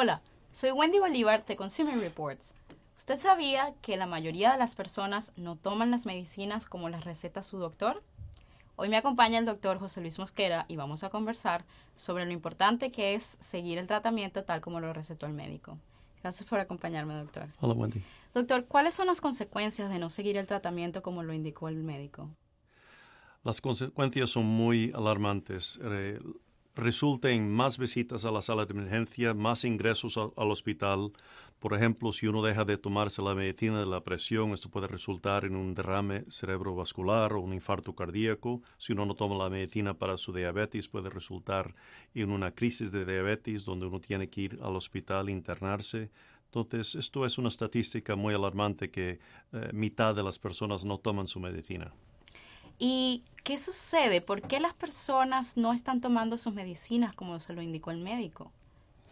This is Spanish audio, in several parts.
Hola, soy Wendy Bolívar de Consumer Reports. ¿Usted sabía que la mayoría de las personas no toman las medicinas como las receta su doctor? Hoy me acompaña el doctor José Luis Mosquera y vamos a conversar sobre lo importante que es seguir el tratamiento tal como lo recetó el médico. Gracias por acompañarme, doctor. Hola, Wendy. Doctor, ¿cuáles son las consecuencias de no seguir el tratamiento como lo indicó el médico? Las consecuencias son muy alarmantes. Eh, resulta en más visitas a la sala de emergencia, más ingresos al hospital. Por ejemplo, si uno deja de tomarse la medicina de la presión, esto puede resultar en un derrame cerebrovascular o un infarto cardíaco. Si uno no toma la medicina para su diabetes, puede resultar en una crisis de diabetes donde uno tiene que ir al hospital, internarse. Entonces, esto es una estadística muy alarmante que eh, mitad de las personas no toman su medicina. ¿Y qué sucede? ¿Por qué las personas no están tomando sus medicinas como se lo indicó el médico?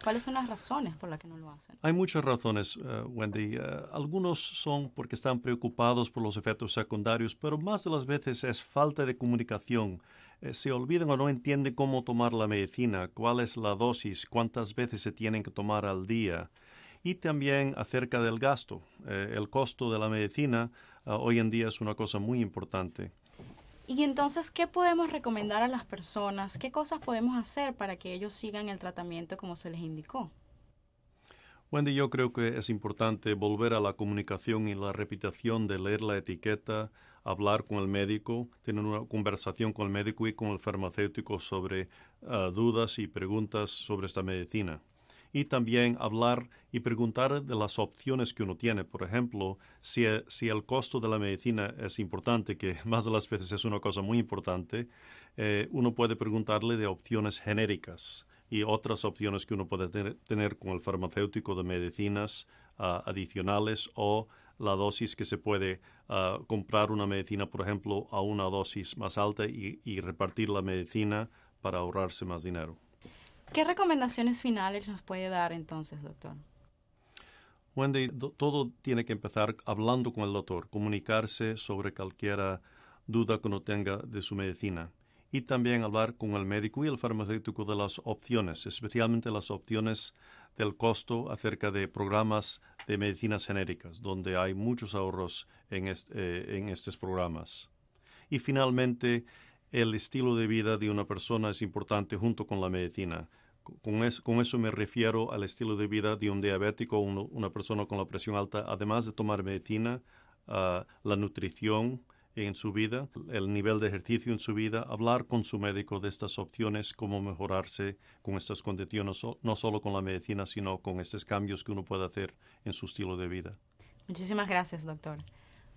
¿Cuáles son las razones por las que no lo hacen? Hay muchas razones, eh, Wendy. Eh, algunos son porque están preocupados por los efectos secundarios, pero más de las veces es falta de comunicación. Eh, se olvidan o no entienden cómo tomar la medicina, cuál es la dosis, cuántas veces se tienen que tomar al día. Y también acerca del gasto. el costo de la medicina hoy en día es una cosa muy importante. Y entonces, ¿qué podemos recomendar a las personas? ¿Qué cosas podemos hacer para que ellos sigan el tratamiento como se les indicó? Wendy, yo creo que es importante volver a la comunicación y la repetición de leer la etiqueta, hablar con el médico, tener una conversación con el médico y con el farmacéutico sobre eh, dudas y preguntas sobre esta medicina y también hablar y preguntar de las opciones que uno tiene. Por ejemplo, si, el costo de la medicina es importante, que más de las veces es una cosa muy importante, eh, uno puede preguntarle de opciones genéricas y otras opciones que uno puede tener, con el farmacéutico de medicinas ah, adicionales o la dosis que se puede ah, comprar una medicina, por ejemplo, a una dosis más alta y repartir la medicina para ahorrarse más dinero. ¿Qué recomendaciones finales nos puede dar entonces, doctor? Wendy, todo tiene que empezar hablando con el doctor, comunicarse sobre cualquier duda que uno tenga de su medicina y también hablar con el médico y el farmacéutico de las opciones, especialmente las opciones del costo acerca de programas de medicinas genéricas, donde hay muchos ahorros en, eh, en estos programas. Y finalmente, el estilo de vida de una persona es importante junto con la medicina. Con, eso me refiero al estilo de vida de un diabético, o una persona con la presión alta, además de tomar medicina, ah, la nutrición en su vida, el nivel de ejercicio en su vida, hablar con su médico de estas opciones, cómo mejorarse con estas condiciones, no solo con la medicina, sino con estos cambios que uno puede hacer en su estilo de vida. Muchísimas gracias, doctor.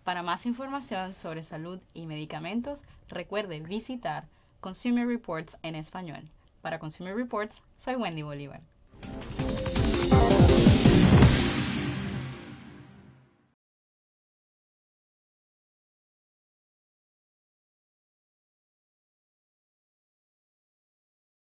Para más información sobre salud y medicamentos, recuerde visitar Consumer Reports en español. Para Consumer Reports, soy Wendy Bolívar.